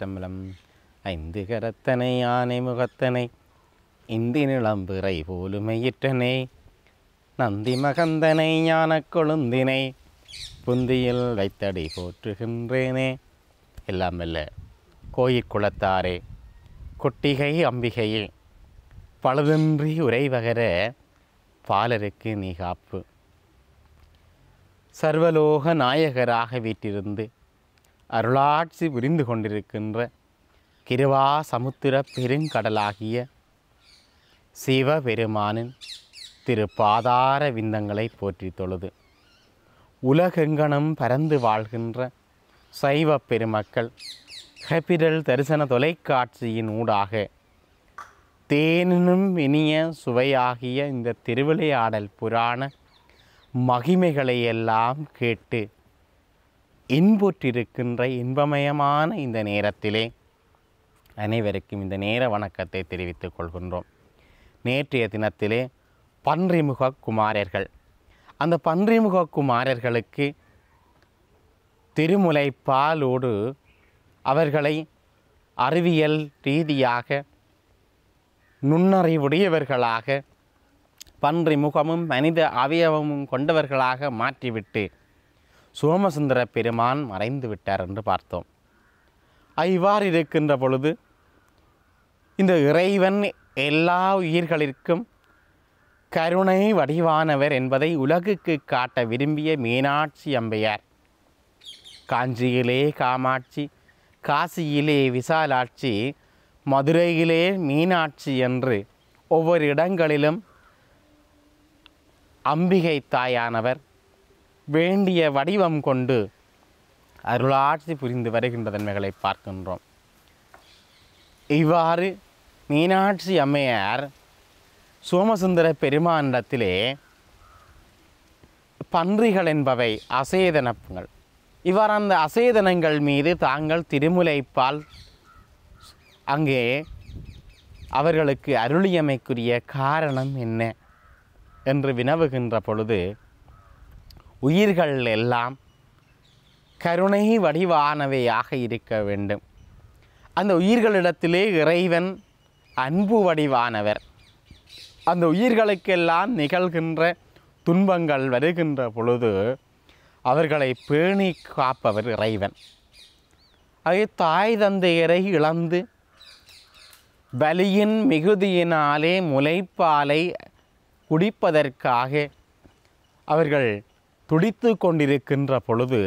சிற்றம்பலம் ஐந்து கரத்தனை யானை முகத்தனை இந்தி பிறை போலுமையிட்டனை நந்தி மகந்தனை ஞான கொழுந்தினை புந்தியில் வைத்தடி போற்றுகின்றேனே எல்லாம் அல்ல குளத்தாரே கொட்டிகை அம்பிகையே பழுதின்றி உரைவகர பாலருக்கு நீ காப்பு சர்வலோக நாயகராக வீட்டிருந்து அருளாட்சி புரிந்து கொண்டிருக்கின்ற கிருவா சமுத்திர பெருங்கடலாகிய சிவபெருமானின் திரு பாதார விந்தங்களை போற்றி தொழுது உலகெங்கனம் பரந்து வாழ்கின்ற சைவ பெருமக்கள் கேபிடல் தரிசன தொலைக்காட்சியின் ஊடாக தேனினும் இனிய சுவையாகிய இந்த திருவிளையாடல் புராண மகிமைகளையெல்லாம் கேட்டு இன்புற்றிருக்கின்ற இன்பமயமான இந்த நேரத்திலே அனைவருக்கும் இந்த நேர வணக்கத்தை தெரிவித்துக் கொள்கின்றோம் நேற்றைய தினத்திலே பன்றிமுக குமாரர்கள் அந்த பன்றிமுக குமாரர்களுக்கு திருமுலை பாலோடு அவர்களை அறிவியல் ரீதியாக நுண்ணறிவுடையவர்களாக பன்றி முகமும் மனித அவயவமும் கொண்டவர்களாக மாற்றிவிட்டு சோமசுந்தர பெருமான் மறைந்து விட்டார் என்று பார்த்தோம் ஐவாறு இருக்கின்ற பொழுது இந்த இறைவன் எல்லா உயிர்களிற்கும் கருணை வடிவானவர் என்பதை உலகுக்கு காட்ட விரும்பிய மீனாட்சி அம்பையார் காஞ்சியிலே காமாட்சி காசியிலே விசாலாட்சி மதுரையிலே மீனாட்சி என்று ஒவ்வொரு இடங்களிலும் அம்பிகை தாயானவர் வேண்டிய வடிவம் கொண்டு அருளாட்சி புரிந்து வருகின்ற தன்மைகளை பார்க்கின்றோம் இவ்வாறு மீனாட்சி அம்மையார் சோமசுந்தர பெருமானிடத்திலே பன்றிகள் என்பவை அசேதனப்புகள் இவ்வாறு அந்த அசேதனங்கள் மீது தாங்கள் திருமுலைப்பால் அங்கே அவர்களுக்கு அருளியமைக்குரிய காரணம் என்ன என்று வினவுகின்ற பொழுது உயிர்கள் எல்லாம் கருணை வடிவானவையாக இருக்க வேண்டும் அந்த உயிர்களிடத்திலே இறைவன் அன்பு வடிவானவர் அந்த உயிர்களுக்கெல்லாம் நிகழ்கின்ற துன்பங்கள் வருகின்ற பொழுது அவர்களை பேணி காப்பவர் இறைவன் அதே தாய் தந்தையரை இழந்து வலியின் மிகுதியினாலே முளைப்பாலை குடிப்பதற்காக அவர்கள் துடித்து கொண்டிருக்கின்ற பொழுது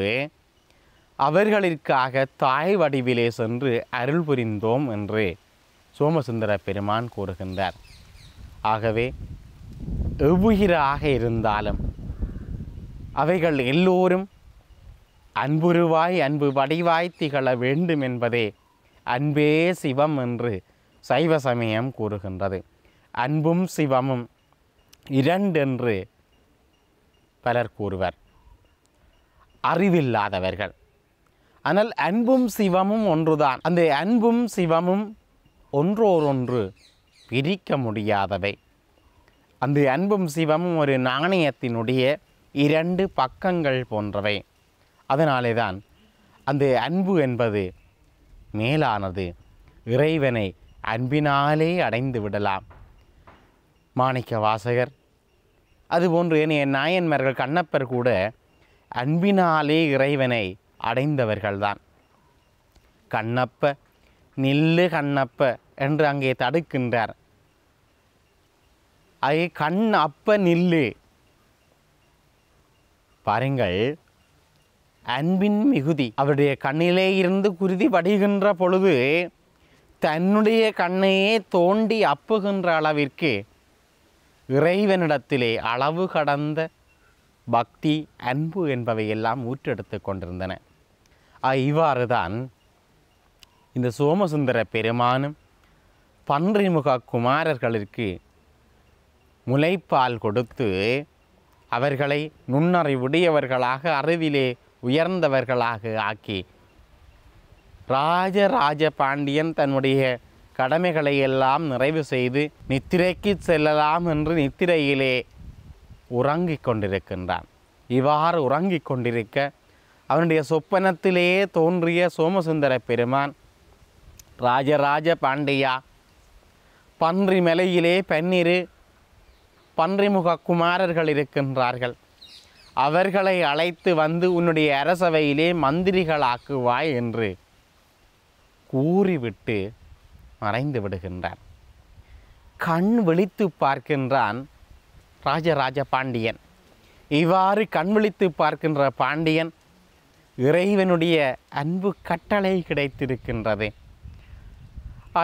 அவர்களிற்காக தாய் வடிவிலே சென்று அருள் புரிந்தோம் என்று சோமசுந்தர பெருமான் கூறுகின்றார் ஆகவே எவ்வுகிறாக இருந்தாலும் அவைகள் எல்லோரும் அன்புருவாய் அன்பு வடிவாய் திகழ வேண்டும் என்பதே அன்பே சிவம் என்று சைவ சமயம் கூறுகின்றது அன்பும் சிவமும் இரண்டென்று பலர் கூறுவர் அறிவில்லாதவர்கள் ஆனால் அன்பும் சிவமும் ஒன்றுதான் அந்த அன்பும் சிவமும் ஒன்றோரொன்று பிரிக்க முடியாதவை அந்த அன்பும் சிவமும் ஒரு நாணயத்தினுடைய இரண்டு பக்கங்கள் போன்றவை அதனாலே தான் அந்த அன்பு என்பது மேலானது இறைவனை அன்பினாலே அடைந்து விடலாம் மாணிக்க வாசகர் அதுபோன்று ஏனைய நாயன்மார்கள் கண்ணப்பர் கூட அன்பினாலே இறைவனை அடைந்தவர்கள்தான் கண்ணப்ப நில்லு கண்ணப்ப என்று அங்கே தடுக்கின்றார் அதே கண் அப்ப நில்லு பாருங்கள் அன்பின் மிகுதி அவருடைய கண்ணிலே இருந்து குருதி படுகின்ற பொழுது தன்னுடைய கண்ணையே தோண்டி அப்புகின்ற அளவிற்கு இறைவனிடத்திலே அளவு கடந்த பக்தி அன்பு என்பவையெல்லாம் ஊற்றெடுத்து கொண்டிருந்தன இவ்வாறு தான் இந்த சோமசுந்தர பெருமானும் பன்றிமுக குமாரர்களுக்கு முளைப்பால் கொடுத்து அவர்களை நுண்ணறிவுடையவர்களாக அறிவிலே உயர்ந்தவர்களாக ஆக்கி ராஜராஜ பாண்டியன் தன்னுடைய கடமைகளை எல்லாம் நிறைவு செய்து நித்திரைக்கு செல்லலாம் என்று நித்திரையிலே உறங்கிக் கொண்டிருக்கின்றான் இவ்வாறு உறங்கிக் கொண்டிருக்க அவனுடைய சொப்பனத்திலேயே தோன்றிய சோமசுந்தர பெருமான் ராஜராஜ பாண்டியா பன்றி மலையிலே பன்னிரு பன்றிமுக குமாரர்கள் இருக்கின்றார்கள் அவர்களை அழைத்து வந்து உன்னுடைய அரசவையிலே மந்திரிகளாக்குவாய் என்று கூறிவிட்டு மறைந்து விடுகின்றான் கண் விழித்து பார்க்கின்றான் ராஜராஜ பாண்டியன் இவ்வாறு கண் விழித்து பார்க்கின்ற பாண்டியன் இறைவனுடைய அன்பு கட்டளை கிடைத்திருக்கின்றது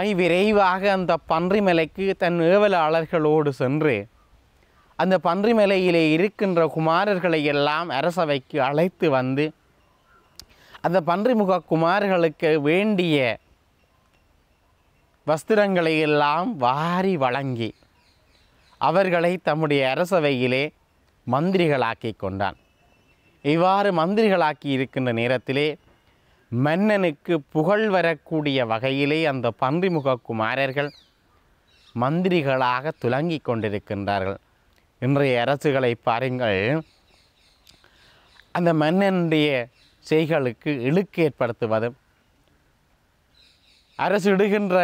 ஐ விரைவாக அந்த பன்றிமலைக்கு தன் ஏவலாளர்களோடு சென்று அந்த பன்றிமலையிலே இருக்கின்ற குமாரர்களை எல்லாம் அரசவைக்கு அழைத்து வந்து அந்த பன்றிமுக குமார்களுக்கு வேண்டிய வஸ்திரங்களை எல்லாம் வாரி வழங்கி அவர்களை தம்முடைய அரசவையிலே மந்திரிகளாக்கி கொண்டான் இவ்வாறு மந்திரிகளாக்கி இருக்கின்ற நேரத்திலே மன்னனுக்கு புகழ் வரக்கூடிய வகையிலே அந்த பன்றிமுக குமாரர்கள் மந்திரிகளாக துலங்கி கொண்டிருக்கின்றார்கள் இன்றைய அரசுகளை பாருங்கள் அந்த மன்னனுடைய செய்களுக்கு இழுக்கு ஏற்படுத்துவதும் அரசு இடுகின்ற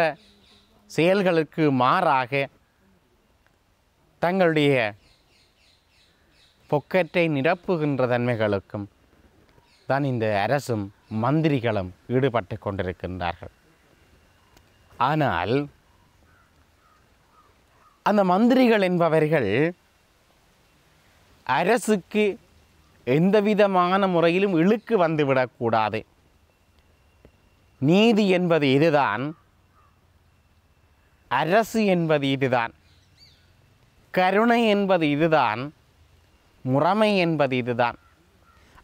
செயல்களுக்கு மாறாக தங்களுடைய பொக்கற்றை நிரப்புகின்ற தன்மைகளுக்கும் தான் இந்த அரசும் மந்திரிகளும் ஈடுபட்டு கொண்டிருக்கின்றார்கள் ஆனால் அந்த மந்திரிகள் என்பவர்கள் அரசுக்கு எந்த விதமான முறையிலும் இழுக்கு வந்துவிடக்கூடாது நீதி என்பது இதுதான் அரசு என்பது இதுதான் கருணை என்பது இதுதான் முறைமை என்பது இதுதான்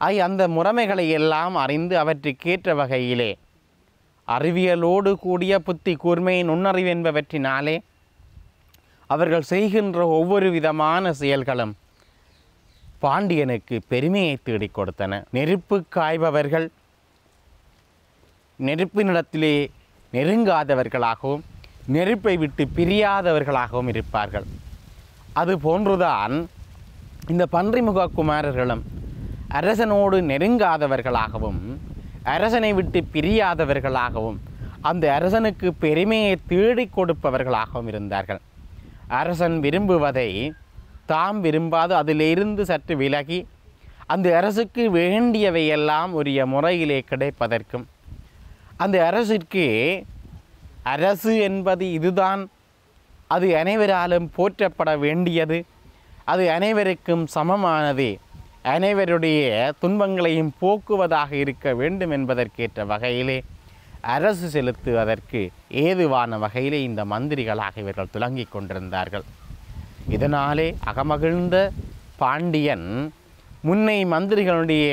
ஐ அந்த முறைமைகளை எல்லாம் அறிந்து அவற்றுக்கேற்ற வகையிலே அறிவியலோடு கூடிய புத்தி கூர்மை நுண்ணறிவு என்பவற்றினாலே அவர்கள் செய்கின்ற ஒவ்வொரு விதமான செயல்களும் பாண்டியனுக்கு பெருமையை தேடிக் கொடுத்தன நெருப்பு காய்பவர்கள் நெருப்பினிடத்திலே நெருங்காதவர்களாகவும் நெருப்பை விட்டு பிரியாதவர்களாகவும் இருப்பார்கள் அது போன்றுதான் இந்த பன்றிமுக குமாரர்களும் அரசனோடு நெருங்காதவர்களாகவும் அரசனை விட்டு பிரியாதவர்களாகவும் அந்த அரசனுக்கு பெருமையை தேடி கொடுப்பவர்களாகவும் இருந்தார்கள் அரசன் விரும்புவதை தாம் விரும்பாது அதிலிருந்து சற்று விலகி அந்த அரசுக்கு வேண்டியவையெல்லாம் உரிய முறையிலே கிடைப்பதற்கும் அந்த அரசிற்கு அரசு என்பது இதுதான் அது அனைவராலும் போற்றப்பட வேண்டியது அது அனைவருக்கும் சமமானது அனைவருடைய துன்பங்களையும் போக்குவதாக இருக்க வேண்டும் என்பதற்கேற்ற வகையிலே அரசு செலுத்துவதற்கு ஏதுவான வகையிலே இந்த மந்திரிகளாக இவர்கள் துலங்கிக் கொண்டிருந்தார்கள் இதனாலே அகமகிழ்ந்த பாண்டியன் முன்னை மந்திரிகளுடைய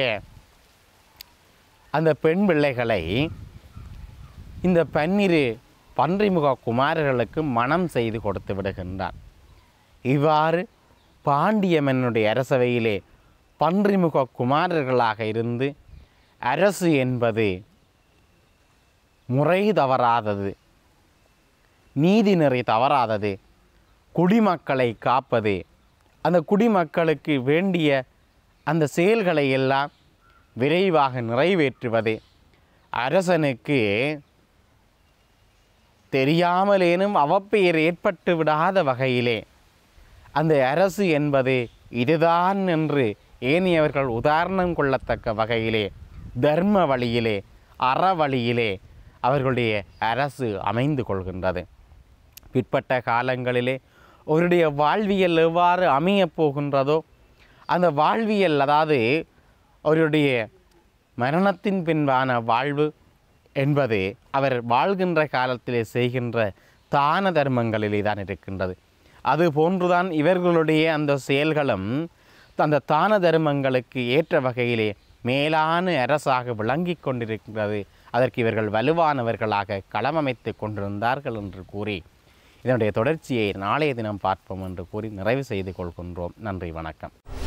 அந்த பெண் பிள்ளைகளை இந்த பன்னிரு பன்றிமுக குமாரர்களுக்கு மனம் செய்து கொடுத்து விடுகின்றான் இவ்வாறு பாண்டியமன்னுடைய அரசவையிலே பன்றிமுக குமாரர்களாக இருந்து அரசு என்பது முறை தவறாதது நீதி நெறி தவறாதது குடிமக்களை காப்பது அந்த குடிமக்களுக்கு வேண்டிய அந்த செயல்களை எல்லாம் விரைவாக நிறைவேற்றுவது அரசனுக்கு தெரியாமலேனும் அவப்பெயர் ஏற்பட்டு விடாத வகையிலே அந்த அரசு என்பது இதுதான் என்று ஏனியவர்கள் உதாரணம் கொள்ளத்தக்க வகையிலே தர்ம வழியிலே அற வழியிலே அவர்களுடைய அரசு அமைந்து கொள்கின்றது பிற்பட்ட காலங்களிலே அவருடைய வாழ்வியல் எவ்வாறு அமையப் போகின்றதோ அந்த வாழ்வியல் அதாவது அவருடைய மரணத்தின் பின்பான வாழ்வு என்பது அவர் வாழ்கின்ற காலத்திலே செய்கின்ற தான தர்மங்களிலே தான் இருக்கின்றது அது போன்றுதான் இவர்களுடைய அந்த செயல்களும் அந்த தான தர்மங்களுக்கு ஏற்ற வகையிலே மேலான அரசாக விளங்கி கொண்டிருக்கிறது அதற்கு இவர்கள் வலுவானவர்களாக களமமைத்து கொண்டிருந்தார்கள் என்று கூறி இதனுடைய தொடர்ச்சியை நாளைய தினம் பார்ப்போம் என்று கூறி நிறைவு செய்து கொள்கின்றோம் நன்றி வணக்கம்